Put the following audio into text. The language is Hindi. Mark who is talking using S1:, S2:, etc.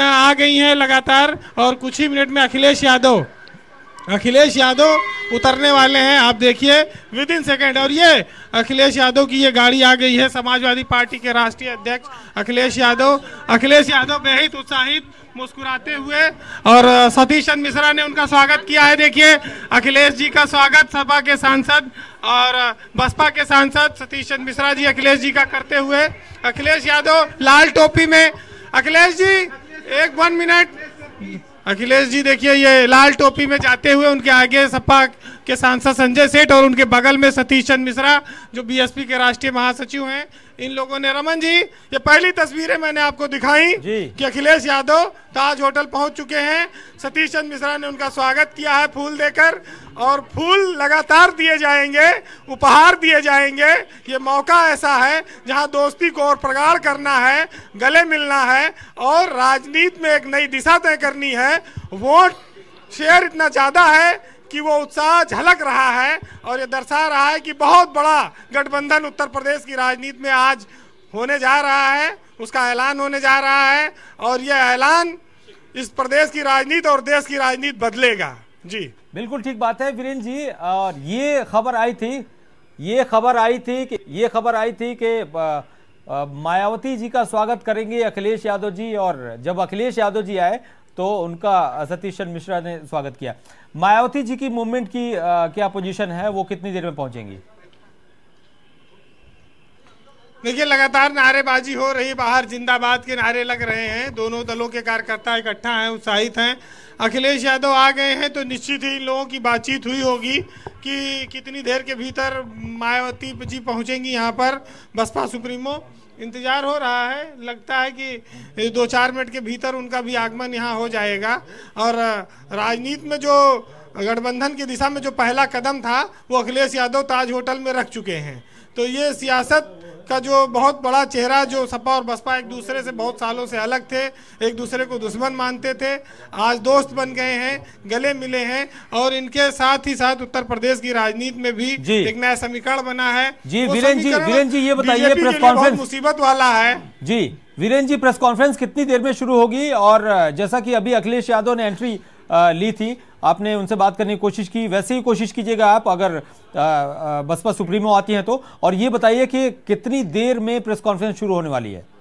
S1: आ गई हैं लगातार और कुछ ही मिनट में अखिलेश यादव अखिलेश यादव उतरने वाले हैं आप देखिए विद इन सेकेंड और ये अखिलेश यादव की ये गाड़ी आ गई है समाजवादी पार्टी के राष्ट्रीय अध्यक्ष अखिलेश यादव अखिलेश यादव बेहद उत्साहित मुस्कुराते हुए और सतीश चंद मिश्रा ने उनका स्वागत किया है देखिए अखिलेश जी का स्वागत सपा के सांसद और बसपा के सांसद सतीश चंद मिश्रा जी अखिलेश जी का करते हुए अखिलेश यादव लाल टोपी में अखिलेश जी एक वन मिनट अखिलेश जी देखिए ये लाल टोपी में जाते हुए उनके आगे सपा के सांसद संजय सेठ और उनके बगल में सतीश चंद मिश्रा जो बीएसपी के राष्ट्रीय महासचिव हैं इन लोगों ने रमन जी ये पहली तस्वीरें मैंने आपको दिखाई कि अखिलेश यादव ताज होटल पहुंच चुके हैं सतीश चंद मिश्रा ने उनका स्वागत किया है फूल देकर और फूल लगातार दिए जाएंगे उपहार दिए जाएंगे ये मौका ऐसा है जहां दोस्ती को और प्रगाढ़ करना है गले मिलना है और राजनीति में एक नई दिशा तय करनी है वोट शेयर इतना ज़्यादा है कि वो उत्साह झलक रहा है और ये दर्शा रहा है कि बहुत बड़ा गठबंधन उत्तर प्रदेश की राजनीति में आज होने जा रहा है उसका ऐलान होने जा रहा है और ये ऐलान इस प्रदेश की राजनीति और देश की राजनीति बदलेगा जी बिल्कुल ठीक बात है
S2: वीरेंद्र जी और ये खबर आई थी ये खबर आई थी कि ये खबर आई थी कि मायावती जी का स्वागत करेंगे अखिलेश यादव जी और जब अखिलेश यादव जी आए तो उनका सतीश मिश्रा ने स्वागत किया मायावती जी की मूवमेंट की आ, क्या पोजीशन है वो कितनी देर में पहुंचेंगी
S1: देखिए लगातार नारेबाजी हो रही बाहर जिंदाबाद के नारे लग रहे हैं दोनों दलों के कार्यकर्ता इकट्ठा हैं उत्साहित हैं अखिलेश यादव आ गए हैं तो निश्चित ही इन लोगों की बातचीत हुई होगी कि कितनी देर के भीतर मायावती जी पहुंचेंगी यहां पर बसपा सुप्रीमो इंतजार हो रहा है लगता है कि दो चार मिनट के भीतर उनका भी आगमन यहाँ हो जाएगा और राजनीति में जो गठबंधन की दिशा में जो पहला कदम था वो अखिलेश यादव ताज होटल में रख चुके हैं तो ये सियासत का जो बहुत बड़ा चेहरा जो सपा और बसपा एक दूसरे से बहुत सालों से अलग थे एक दूसरे को दुश्मन मानते थे आज दोस्त बन गए हैं गले मिले हैं और इनके साथ ही साथ उत्तर प्रदेश की राजनीति में भी एक नया समीकरण बना है जी वीरेन जी वीरेन जी ये बताइए प्रेस कॉन्फ्रेंस मुसीबत वाला है
S2: जी वीरेन जी प्रेस कॉन्फ्रेंस कितनी देर में शुरू होगी और जैसा की अभी अखिलेश यादव ने एंट्री ली थी आपने उनसे बात करने की कोशिश की वैसे ही कोशिश कीजिएगा आप अगर बसपा सुप्रीमो आती हैं तो और ये बताइए कि कितनी देर में प्रेस कॉन्फ्रेंस शुरू होने वाली है